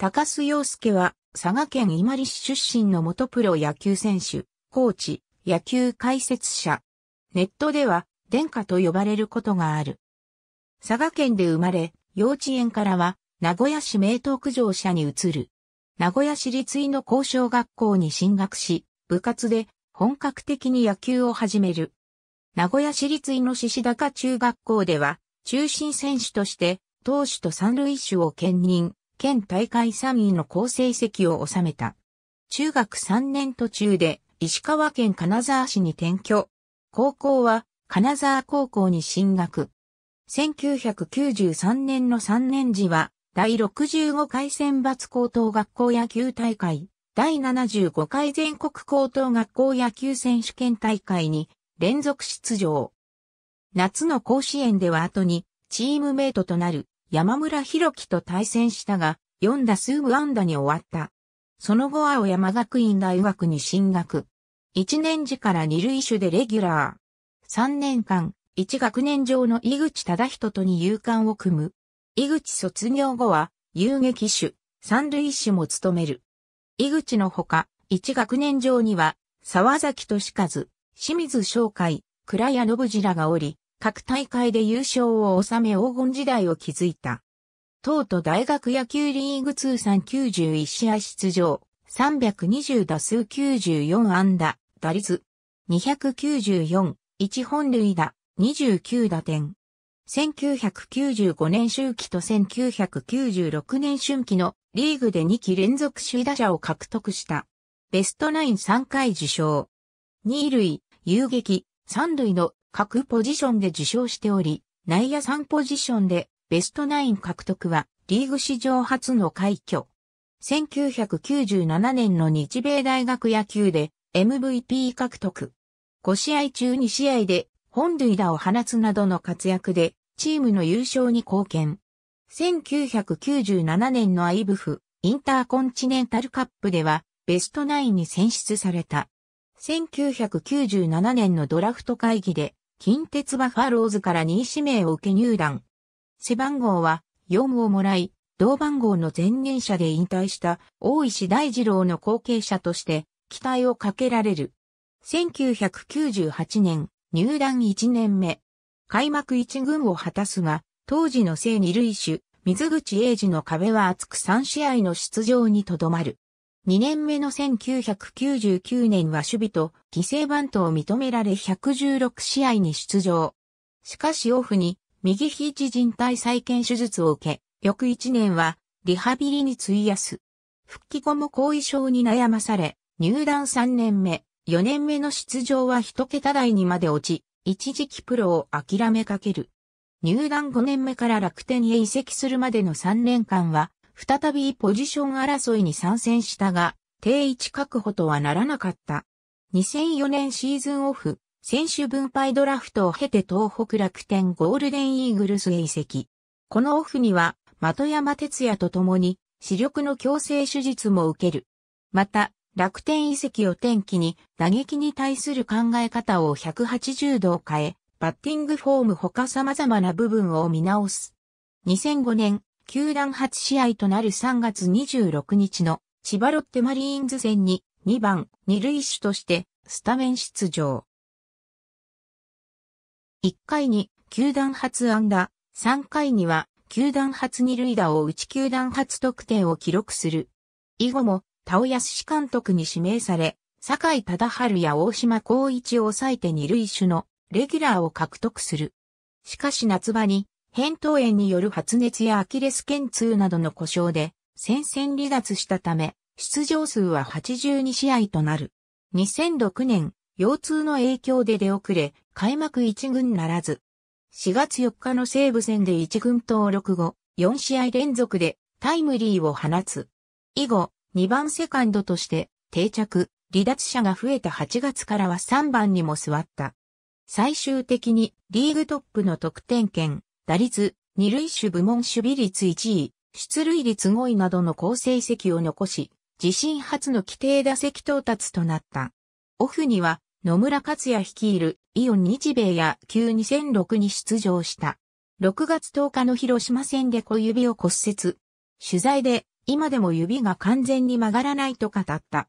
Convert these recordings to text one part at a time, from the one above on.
高須洋介は、佐賀県伊万里市出身の元プロ野球選手、コーチ、野球解説者。ネットでは、殿下と呼ばれることがある。佐賀県で生まれ、幼稚園からは、名古屋市名東区上舎に移る。名古屋市立医の交渉学校に進学し、部活で本格的に野球を始める。名古屋市立医の獅子高中学校では、中心選手として、投手と三塁手を兼任。県大会3位の好成績を収めた。中学3年途中で石川県金沢市に転居。高校は金沢高校に進学。1993年の3年時は第65回選抜高等学校野球大会、第75回全国高等学校野球選手権大会に連続出場。夏の甲子園では後にチームメイトとなる山村博樹と対戦したが、4打数無安打に終わった。その後青山学院大学に進学。1年時から2塁手でレギュラー。3年間、1学年上の井口忠人とに勇敢を組む。井口卒業後は、遊撃手、三塁手も務める。井口のほか、1学年上には、沢崎俊和、清水紹介、倉屋信次らがおり、各大会で優勝を収め黄金時代を築いた。東都大学野球リーグ通算91試合出場、320打数94安打、打率294、1本塁打、29打点。1995年秋季と1996年春季のリーグで2期連続首位打者を獲得した。ベストナイン3回受賞。2塁、遊撃、3塁の各ポジションで受賞しており、内野3ポジションでベストナイン獲得はリーグ史上初の快挙。1997年の日米大学野球で MVP 獲得。5試合中2試合で本塁打を放つなどの活躍でチームの優勝に貢献。1997年のアイブフインターコンチネンタルカップではベストナインに選出された。1997年のドラフト会議で近鉄バファローズから2位指名を受け入団。背番号は4をもらい、同番号の前年者で引退した大石大二郎の後継者として期待をかけられる。1998年、入団1年目。開幕1軍を果たすが、当時の正二塁手、水口英二の壁は厚く3試合の出場にとどまる。2年目の1999年は守備と犠牲バントを認められ116試合に出場。しかしオフに右肘人帯再建手術を受け、翌1年はリハビリに費やす。復帰後も後遺症に悩まされ、入団3年目、4年目の出場は一桁台にまで落ち、一時期プロを諦めかける。入団5年目から楽天へ移籍するまでの3年間は、再びポジション争いに参戦したが、定位置確保とはならなかった。2004年シーズンオフ、選手分配ドラフトを経て東北楽天ゴールデンイーグルスへ移籍。このオフには、的山哲也と共に、視力の強制手術も受ける。また、楽天移籍を転機に、打撃に対する考え方を180度変え、バッティングフォーム他様々な部分を見直す。2005年、球団初試合となる3月26日の千葉ロッテマリーンズ戦に2番二塁手としてスタメン出場。1回に球団初安打、3回には球団初二塁打を打ち球団初得点を記録する。以後も、田尾康監督に指名され、坂井忠春や大島光一を抑えて二塁手のレギュラーを獲得する。しかし夏場に扁桃炎による発熱やアキレス腱痛などの故障で戦線離脱したため、出場数は82試合となる。2006年、腰痛の影響で出遅れ、開幕1軍ならず。4月4日の西武戦で1軍登録後、4試合連続でタイムリーを放つ。以後、2番セカンドとして定着、離脱者が増えた8月からは3番にも座った。最終的にリーグトップの得点圏打率、二塁手部門守備率1位、出塁率5位などの好成績を残し、自身初の規定打席到達となった。オフには野村克也率いるイオン日米野球2006に出場した。6月10日の広島戦で小指を骨折。取材で今でも指が完全に曲がらないと語った。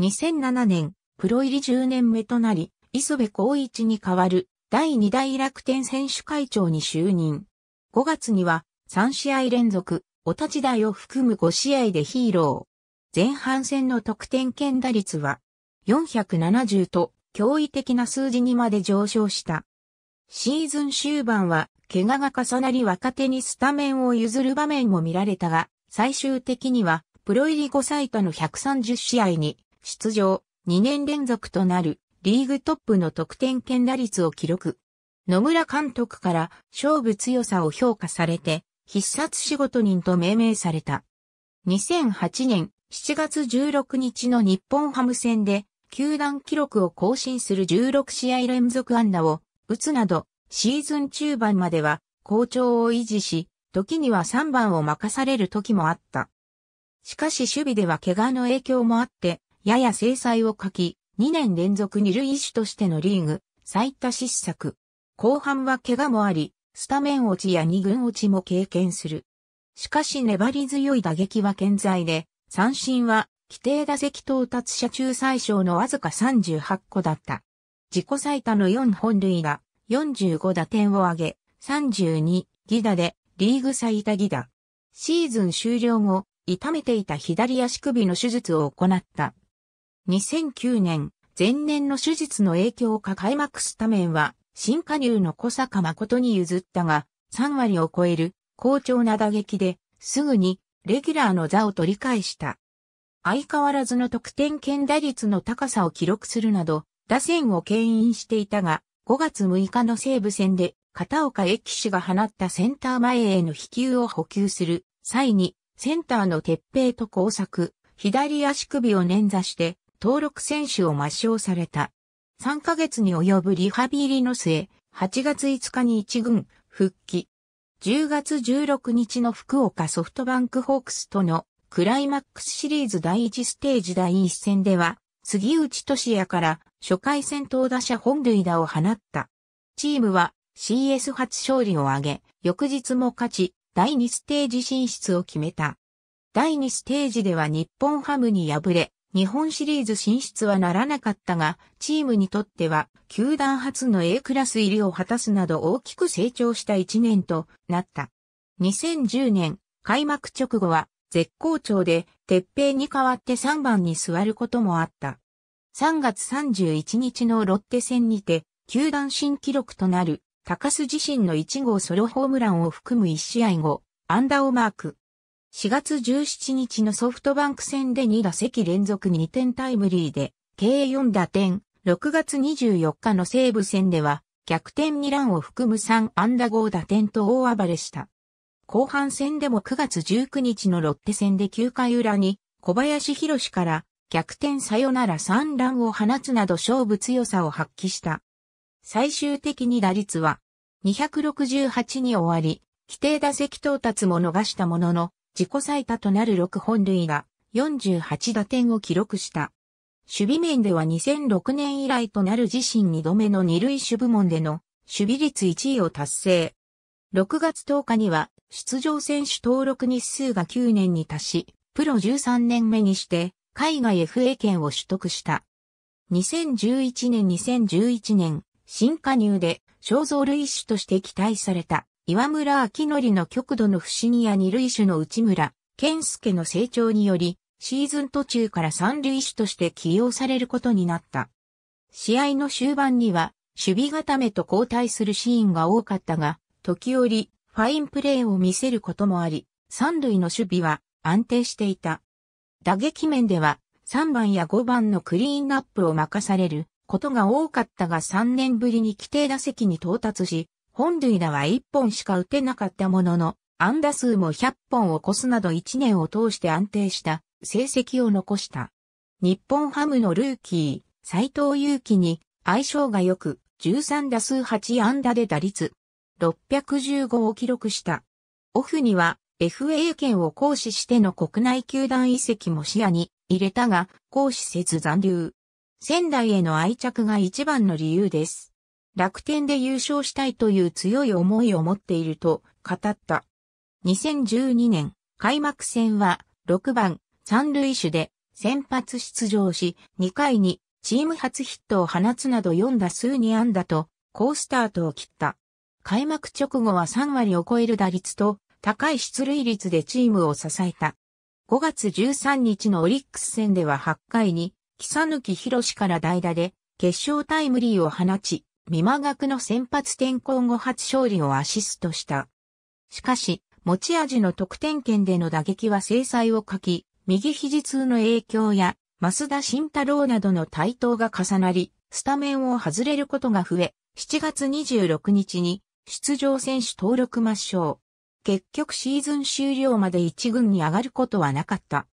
2007年、プロ入り10年目となり、磯部光一に代わる第2代楽天選手会長に就任。5月には3試合連続、お立ち台を含む5試合でヒーロー。前半戦の得点圏打率は470と驚異的な数字にまで上昇した。シーズン終盤は怪我が重なり若手にスタメンを譲る場面も見られたが、最終的にはプロ入り5歳下の130試合に出場2年連続となるリーグトップの得点圏打率を記録。野村監督から勝負強さを評価されて、必殺仕事人と命名された。2008年7月16日の日本ハム戦で、球団記録を更新する16試合連続安打を打つなど、シーズン中盤までは好調を維持し、時には3番を任される時もあった。しかし守備では怪我の影響もあって、やや制裁を書き、2年連続二塁手としてのリーグ最多失策。後半は怪我もあり、スタメン落ちや二軍落ちも経験する。しかし粘り強い打撃は健在で、三振は規定打席到達者中最小のわずか38個だった。自己最多の4本塁打、45打点を上げ、32ギダでリーグ最多ギダ。シーズン終了後、痛めていた左足首の手術を行った。2009年、前年の手術の影響か開幕スタメンは、新加入の小坂誠に譲ったが、3割を超える、好調な打撃で、すぐに、レギュラーの座を取り返した。相変わらずの得点圏打率の高さを記録するなど、打線を牽引していたが、5月6日の西武戦で、片岡駅氏が放ったセンター前への飛球を補給する際に、センターの鉄平と交錯、左足首を捻挫して、登録選手を抹消された。3ヶ月に及ぶリハビリの末、8月5日に1軍復帰。10月16日の福岡ソフトバンクホークスとのクライマックスシリーズ第1ステージ第1戦では、杉内俊也から初回戦闘打者本塁打を放った。チームは CS 初勝利を挙げ、翌日も勝ち、第2ステージ進出を決めた。第2ステージでは日本ハムに敗れ、日本シリーズ進出はならなかったが、チームにとっては、球団初の A クラス入りを果たすなど大きく成長した1年となった。2010年、開幕直後は、絶好調で、鉄平に代わって3番に座ることもあった。3月31日のロッテ戦にて、球団新記録となる、高須自身の1号ソロホームランを含む1試合後、アダーをマーク。4月17日のソフトバンク戦で2打席連続2点タイムリーで、計4打点、6月24日の西武戦では、逆転2ランを含む3安打5打点と大暴れした。後半戦でも9月19日のロッテ戦で9回裏に小林博士から逆転サヨナラ3ランを放つなど勝負強さを発揮した。最終的に打率は268に終わり、規定打席到達も逃したものの、自己最多となる6本類が48打点を記録した。守備面では2006年以来となる自身2度目の二塁手部門での守備率1位を達成。6月10日には出場選手登録日数が9年に達し、プロ13年目にして海外 FA 権を取得した。2011年2011年、新加入で肖像類種として期待された。岩村明則の極度の不議や二塁手の内村、健介の成長により、シーズン途中から三塁手として起用されることになった。試合の終盤には、守備固めと交代するシーンが多かったが、時折、ファインプレーを見せることもあり、三塁の守備は安定していた。打撃面では、3番や5番のクリーンアップを任されることが多かったが3年ぶりに規定打席に到達し、本塁打は1本しか打てなかったものの、安打数も100本を超すなど1年を通して安定した成績を残した。日本ハムのルーキー、斎藤祐樹に相性が良く、13打数8安打で打率、615を記録した。オフには FA 権を行使しての国内球団移籍も視野に入れたが、行使せず残留。仙台への愛着が一番の理由です。楽天で優勝したいという強い思いを持っていると語った。2012年開幕戦は6番三塁手で先発出場し2回にチーム初ヒットを放つなど4打数2安打と好スタートを切った。開幕直後は3割を超える打率と高い出塁率でチームを支えた。5月13日のオリックス戦では8回に、木佐抜博士から代打で決勝タイムリーを放ち、美馬学の先発転向後初勝利をアシストした。しかし、持ち味の得点圏での打撃は制裁を欠き、右肘痛の影響や、増田慎太郎などの台頭が重なり、スタメンを外れることが増え、7月26日に出場選手登録抹消。結局シーズン終了まで1軍に上がることはなかった。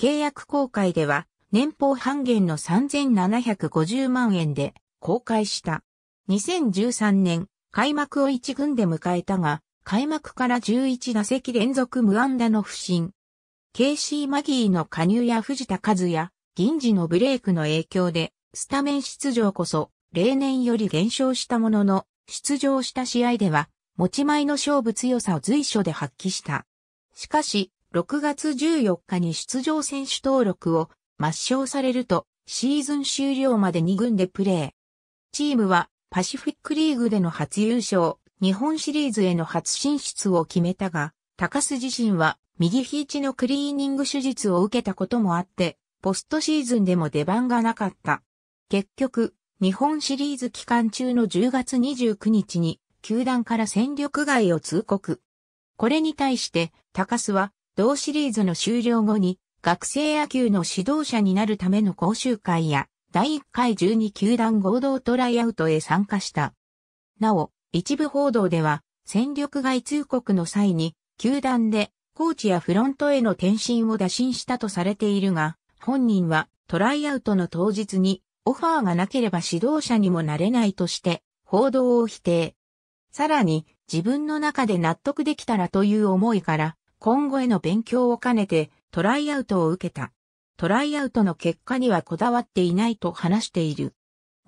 契約公開では年俸半減の3750万円で公開した。2013年、開幕を1軍で迎えたが、開幕から11打席連続無安打の不振。KC マギーの加入や藤田和也、銀次のブレイクの影響で、スタメン出場こそ、例年より減少したものの、出場した試合では、持ち前の勝負強さを随所で発揮した。しかし、6月14日に出場選手登録を抹消されると、シーズン終了まで2軍でプレー。チームはパシフィックリーグでの初優勝、日本シリーズへの初進出を決めたが、高須自身は右肘のクリーニング手術を受けたこともあって、ポストシーズンでも出番がなかった。結局、日本シリーズ期間中の10月29日に、球団から戦力外を通告。これに対して、高須は、同シリーズの終了後に、学生野球の指導者になるための講習会や、第1回12球団合同トライアウトへ参加した。なお、一部報道では、戦力外通告の際に、球団で、コーチやフロントへの転身を打診したとされているが、本人はトライアウトの当日にオファーがなければ指導者にもなれないとして報道を否定。さらに自分の中で納得できたらという思いから今後への勉強を兼ねてトライアウトを受けたトライアウトの結果にはこだわっていないと話している。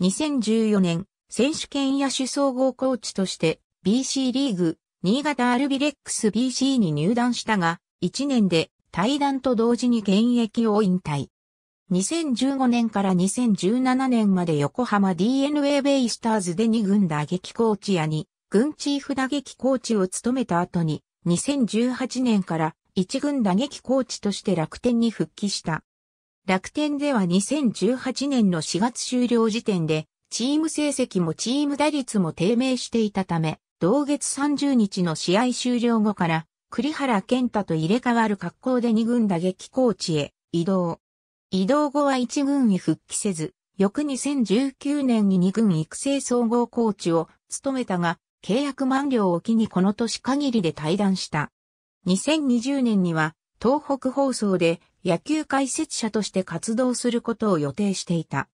2014年、選手権野手総合コーチとして BC リーグ、新潟アルビレックス BC に入団したが、1年で退団と同時に現役を引退。2015年から2017年まで横浜 DNA ベイスターズで2軍打撃コーチやに、軍チーフ打撃コーチを務めた後に、2018年から1軍打撃コーチとして楽天に復帰した。楽天では2018年の4月終了時点で、チーム成績もチーム打率も低迷していたため、同月30日の試合終了後から、栗原健太と入れ替わる格好で2軍打撃コーチへ移動。移動後は1軍に復帰せず、翌2019年に2軍育成総合コーチを務めたが、契約満了を機にこの年限りで退団した。2020年には、東北放送で野球解説者として活動することを予定していた。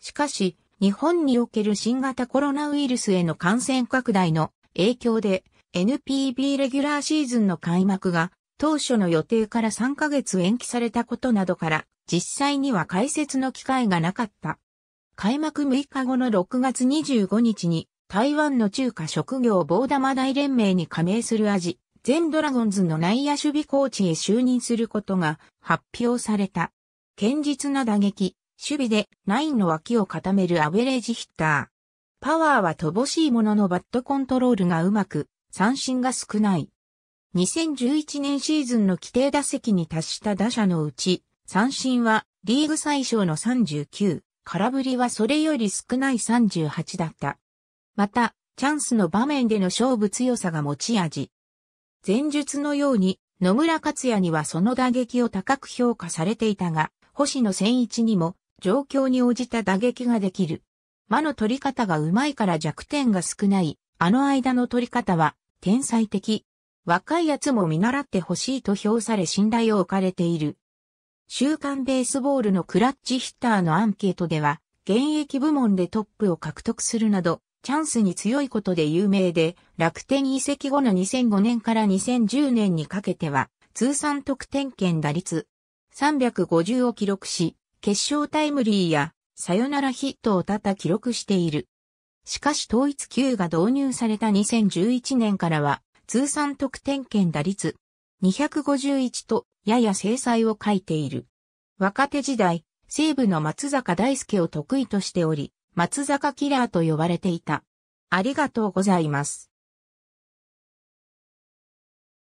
しかし、日本における新型コロナウイルスへの感染拡大の影響で NPB レギュラーシーズンの開幕が当初の予定から3ヶ月延期されたことなどから実際には解説の機会がなかった。開幕6日後の6月25日に台湾の中華職業棒玉大連盟に加盟するアジ全ドラゴンズの内野守備コーチへ就任することが発表された。堅実な打撃、守備でナインの脇を固めるアベレージヒッター。パワーは乏しいもののバットコントロールがうまく、三振が少ない。2011年シーズンの規定打席に達した打者のうち、三振はリーグ最小の39、空振りはそれより少ない38だった。また、チャンスの場面での勝負強さが持ち味。前述のように、野村克也にはその打撃を高く評価されていたが、星野千一にも状況に応じた打撃ができる。間の取り方が上手いから弱点が少ない。あの間の取り方は天才的。若い奴も見習ってほしいと評され信頼を置かれている。週刊ベースボールのクラッチヒッターのアンケートでは、現役部門でトップを獲得するなど、チャンスに強いことで有名で、楽天移籍後の2005年から2010年にかけては、通算得点圏打率350を記録し、決勝タイムリーやサヨナラヒットを多々記録している。しかし統一級が導入された2011年からは、通算得点圏打率251とやや制裁を書いている。若手時代、西部の松坂大輔を得意としており、松坂キラーと呼ばれていた。ありがとうございます。